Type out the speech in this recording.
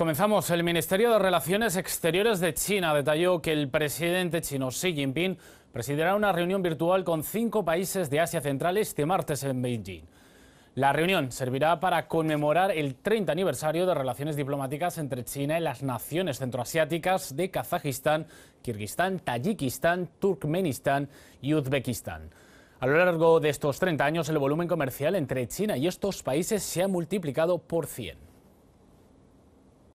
Comenzamos. El Ministerio de Relaciones Exteriores de China detalló que el presidente chino Xi Jinping presidirá una reunión virtual con cinco países de Asia Central este martes en Beijing. La reunión servirá para conmemorar el 30 aniversario de relaciones diplomáticas entre China y las naciones centroasiáticas de Kazajistán, Kirguistán, Tayikistán, Turkmenistán y Uzbekistán. A lo largo de estos 30 años, el volumen comercial entre China y estos países se ha multiplicado por 100.